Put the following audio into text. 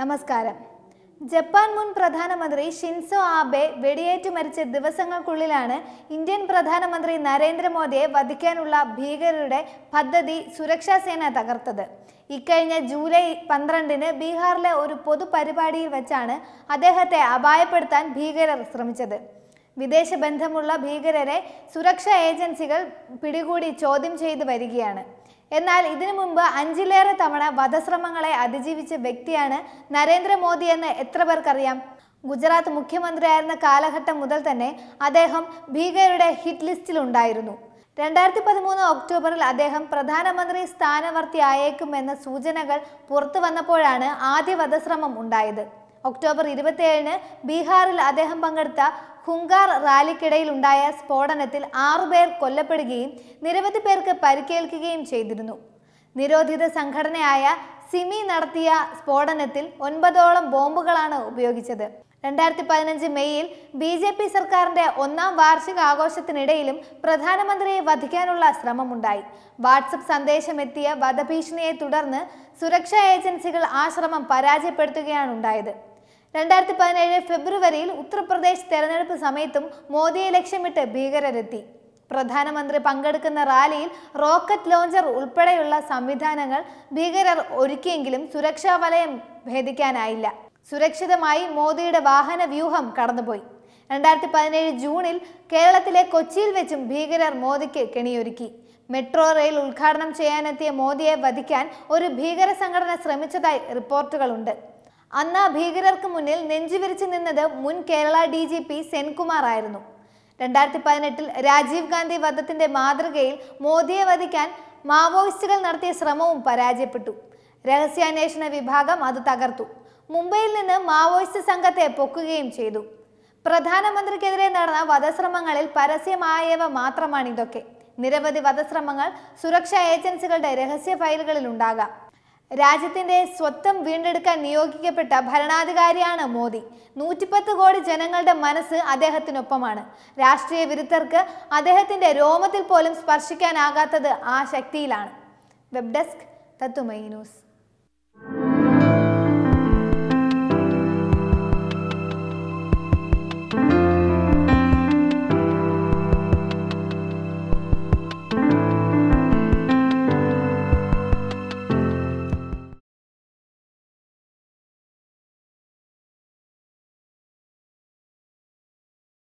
നമസ്കാരം ജപ്പാൻ മുൻ പ്രധാനമന്ത്രി ഷിൻസോ ആബെ വെടിയേറ്റ് മരിച്ച ദിവസങ്ങൾക്കുള്ളിലാണ് ഇന്ത്യൻ പ്രധാനമന്ത്രി നരേന്ദ്രമോദിയെ വധിക്കാനുള്ള ഭീകരരുടെ പദ്ധതി സുരക്ഷാ സേന തകർത്തത് ഇക്കഴിഞ്ഞ ജൂലൈ പന്ത്രണ്ടിന് ബീഹാറിലെ ഒരു പൊതുപരിപാടിയിൽ വെച്ചാണ് അദ്ദേഹത്തെ അപായപ്പെടുത്താൻ ഭീകരർ ശ്രമിച്ചത് വിദേശ ബന്ധമുള്ള ഭീകരരെ സുരക്ഷാ ഏജൻസികൾ പിടികൂടി ചോദ്യം ചെയ്തു വരികയാണ് എന്നാൽ ഇതിനു മുമ്പ് അഞ്ചിലേറെ തവണ വധശ്രമങ്ങളെ അതിജീവിച്ച വ്യക്തിയാണ് നരേന്ദ്രമോദി എന്ന് എത്ര പേർക്കറിയാം ഗുജറാത്ത് മുഖ്യമന്ത്രിയായിരുന്ന കാലഘട്ടം മുതൽ തന്നെ അദ്ദേഹം ഭീകരരുടെ ഹിറ്റ് ലിസ്റ്റിലുണ്ടായിരുന്നു രണ്ടായിരത്തി പതിമൂന്ന് ഒക്ടോബറിൽ അദ്ദേഹം പ്രധാനമന്ത്രി സ്ഥാനവർത്തി ആയേക്കുമെന്ന സൂചനകൾ പുറത്തു വന്നപ്പോഴാണ് ആദ്യ വധശ്രമം ഉണ്ടായത് ഒക്ടോബർ ഇരുപത്തിയേഴിന് ബീഹാറിൽ അദ്ദേഹം പങ്കെടുത്ത ഹുങ്കാർ റാലിക്കിടയിൽ ഉണ്ടായ സ്ഫോടനത്തിൽ ആറുപേർ കൊല്ലപ്പെടുകയും നിരവധി പേർക്ക് പരിക്കേൽക്കുകയും ചെയ്തിരുന്നു നിരോധിത സംഘടനയായ സിമി നടത്തിയ സ്ഫോടനത്തിൽ ഒൻപതോളം ബോംബുകളാണ് ഉപയോഗിച്ചത് രണ്ടായിരത്തി പതിനഞ്ച് മെയ്യിൽ ബി ജെ പി സർക്കാരിന്റെ ഒന്നാം വാർഷിക ആഘോഷത്തിനിടയിലും പ്രധാനമന്ത്രിയെ വധിക്കാനുള്ള ശ്രമമുണ്ടായി വാട്സപ്പ് സന്ദേശമെത്തിയ വധഭീഷണിയെ തുടർന്ന് സുരക്ഷാ ഏജൻസികൾ ആ ശ്രമം പരാജയപ്പെടുത്തുകയാണ് ഉണ്ടായത് രണ്ടായിരത്തി പതിനേഴ് ഫെബ്രുവരിയിൽ ഉത്തർപ്രദേശ് തെരഞ്ഞെടുപ്പ് സമയത്തും മോദിയെ ലക്ഷ്യമിട്ട് ഭീകരരെത്തി പ്രധാനമന്ത്രി പങ്കെടുക്കുന്ന റാലിയിൽ റോക്കറ്റ് ലോഞ്ചർ ഉൾപ്പെടെയുള്ള സംവിധാനങ്ങൾ ഭീകരർ ഒരുക്കിയെങ്കിലും സുരക്ഷാ വലയം ഭേദിക്കാനായില്ല സുരക്ഷിതമായി മോദിയുടെ വാഹന വ്യൂഹം കടന്നുപോയി രണ്ടായിരത്തി പതിനേഴ് ജൂണിൽ കേരളത്തിലെ കൊച്ചിയിൽ വെച്ചും ഭീകരർ മോദിക്ക് കെണിയൊരുക്കി മെട്രോ റെയിൽ ഉദ്ഘാടനം ചെയ്യാനെത്തിയ മോദിയെ വധിക്കാൻ ഒരു ഭീകര സംഘടന ശ്രമിച്ചതായി റിപ്പോർട്ടുകളുണ്ട് അന്ന് ഭീകരർക്ക് മുന്നിൽ നെഞ്ചുവിരിച്ചു നിന്നത് മുൻ Kerala D G P Senkumar ആയിരുന്നു രണ്ടായിരത്തി പതിനെട്ടിൽ രാജീവ് ഗാന്ധി വധത്തിന്റെ മാതൃകയിൽ മോദിയെ വധിക്കാൻ മാവോയിസ്റ്റുകൾ നടത്തിയ ശ്രമവും പരാജയപ്പെട്ടു രഹസ്യാന്വേഷണ വിഭാഗം അത് തകർത്തു മുംബൈയിൽ നിന്ന് മാവോയിസ്റ്റ് സംഘത്തെ പൊക്കുകയും ചെയ്തു പ്രധാനമന്ത്രിക്കെതിരെ നടന്ന വധശ്രമങ്ങളിൽ പരസ്യമായവ മാത്രമാണ് ഇതൊക്കെ നിരവധി വധശ്രമങ്ങൾ സുരക്ഷാ ഏജൻസികളുടെ രഹസ്യ ഫയലുകളിൽ ഉണ്ടാകാം രാജ്യത്തിന്റെ സ്വത്വം വീണ്ടെടുക്കാൻ നിയോഗിക്കപ്പെട്ട ഭരണാധികാരിയാണ് മോദി നൂറ്റിപ്പത്ത് കോടി ജനങ്ങളുടെ മനസ്സ് അദ്ദേഹത്തിനൊപ്പമാണ് രാഷ്ട്രീയ വിരുദ്ധർക്ക് അദ്ദേഹത്തിന്റെ രോമത്തിൽ പോലും സ്പർശിക്കാനാകാത്തത് ആ ശക്തിയിലാണ് വെബ് ഡെസ്ക് തത്തുമൈ ന്യൂസ്